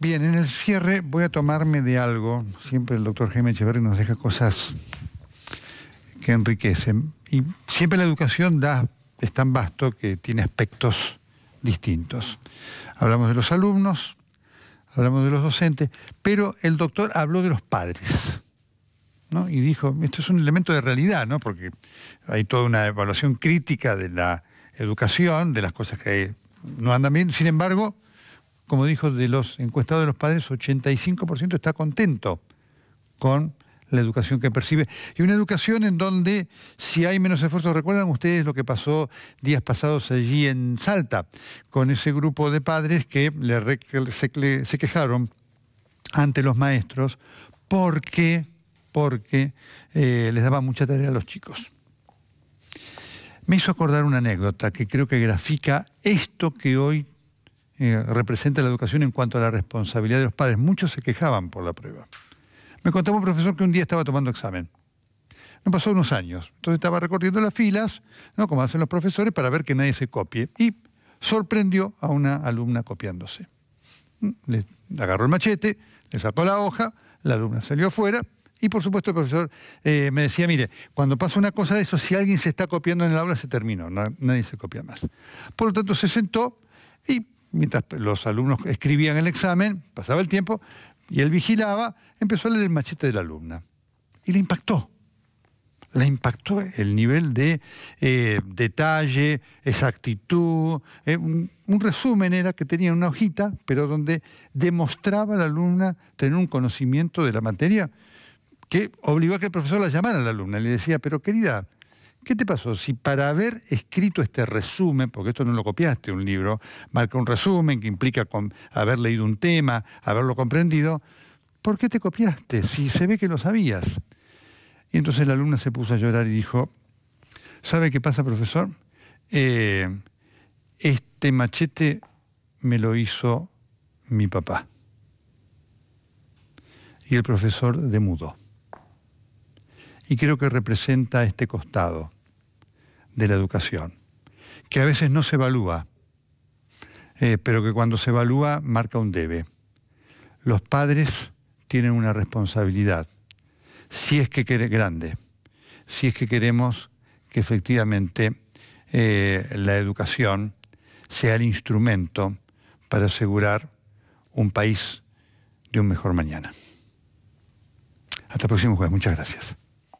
Bien, en el cierre voy a tomarme de algo. Siempre el doctor Jaime Echeverri nos deja cosas que enriquecen. Y siempre la educación da, es tan vasto que tiene aspectos distintos. Hablamos de los alumnos, hablamos de los docentes, pero el doctor habló de los padres. ¿no? Y dijo, esto es un elemento de realidad, ¿no? porque hay toda una evaluación crítica de la educación, de las cosas que no andan bien. Sin embargo, como dijo, de los encuestados de los padres, 85% está contento con la educación que percibe. Y una educación en donde si hay menos esfuerzo, recuerdan ustedes lo que pasó días pasados allí en Salta, con ese grupo de padres que se, quejaron ante los maestros porque, porque eh, les daba mucha tarea a los chicos. Me hizo acordar una anécdota que creo que grafica esto que hoy eh, representa la educación en cuanto a la responsabilidad de los padres. Muchos se quejaban por la prueba. Me contaba un profesor que un día estaba tomando examen. Me pasó unos años. Entonces estaba recorriendo las filas, ¿no? como hacen los profesores, para ver que nadie se copie. Y sorprendió a una alumna copiándose. Mm, le agarró el machete, le sacó la hoja, la alumna salió afuera y por supuesto el profesor eh, me decía, mire, cuando pasa una cosa de eso, si alguien se está copiando en el aula, se terminó, nadie se copia más. Por lo tanto, se sentó y mientras los alumnos escribían el examen, pasaba el tiempo, y él vigilaba, empezó a leer el machete de la alumna. Y le impactó. le impactó el nivel de eh, detalle, exactitud. Eh, un, resumen era que tenía una hojita, pero donde demostraba a la alumna tener un conocimiento de la materia que obligó a que el profesor la llamara a la alumna. Le decía, pero querida, ¿Qué te pasó? Si para haber escrito este resumen, porque esto no lo copiaste un libro, marca un resumen que implica haber leído un tema, haberlo comprendido, ¿por qué te copiaste si se ve que lo sabías? Y entonces la alumna se puso a llorar y dijo, ¿sabe qué pasa, profesor? Eh, este machete me lo hizo mi papá. Y el profesor demudó y creo que representa este costado de la educación, que a veces no se evalúa, eh, pero que cuando se evalúa marca un debe. Los padres tienen una responsabilidad, si es que queremos grande, si es que queremos que efectivamente eh, la educación sea el instrumento para asegurar un país de un mejor mañana. Hasta el próximo jueves. Muchas gracias.